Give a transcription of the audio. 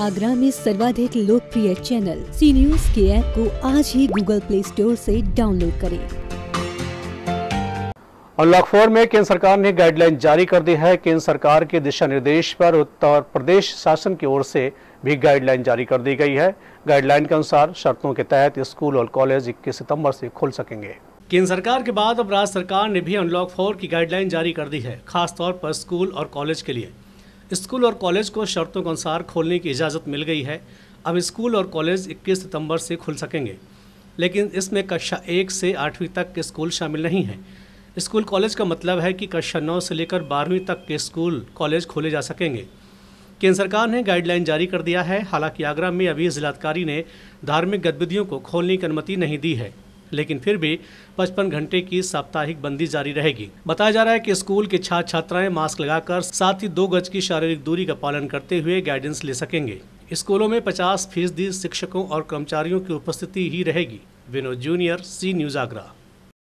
आगरा में सर्वाधिक लोकप्रिय चैनल सी न्यूज के ऐप को आज ही गूगल प्ले स्टोर से डाउनलोड करें अनलॉक फोर में केंद्र सरकार ने गाइडलाइन जारी कर दी है केंद्र सरकार के दिशा निर्देश पर उत्तर प्रदेश शासन की ओर से भी गाइडलाइन जारी कर दी गई है गाइडलाइन के अनुसार शर्तों के तहत स्कूल और कॉलेज इक्कीस सितम्बर से खुल सकेंगे केंद्र सरकार के बाद अब राज्य सरकार ने भी अनलॉक फोर की गाइडलाइन जारी कर दी है खासतौर पर स्कूल और कॉलेज के लिए स्कूल और कॉलेज को शर्तों के अनुसार खोलने की इजाज़त मिल गई है अब स्कूल और कॉलेज 21 सितंबर से खुल सकेंगे लेकिन इसमें कक्षा एक से आठवीं तक के स्कूल शामिल नहीं हैं स्कूल कॉलेज का मतलब है कि कक्षा नौ से लेकर बारहवीं तक के स्कूल कॉलेज खोले जा सकेंगे केंद्र सरकार ने गाइडलाइन जारी कर दिया है हालांकि आगरा में अभी जिलाधिकारी ने धार्मिक गतिविधियों को खोलने की अनुमति नहीं दी है लेकिन फिर भी पचपन घंटे की साप्ताहिक बंदी जारी रहेगी बताया जा रहा है कि स्कूल के छात्र छात्राएं मास्क लगाकर साथ ही दो गज की शारीरिक दूरी का पालन करते हुए गाइडेंस ले सकेंगे स्कूलों में पचास फीसदी शिक्षकों और कर्मचारियों की उपस्थिति ही रहेगी Vinod junior C News Agra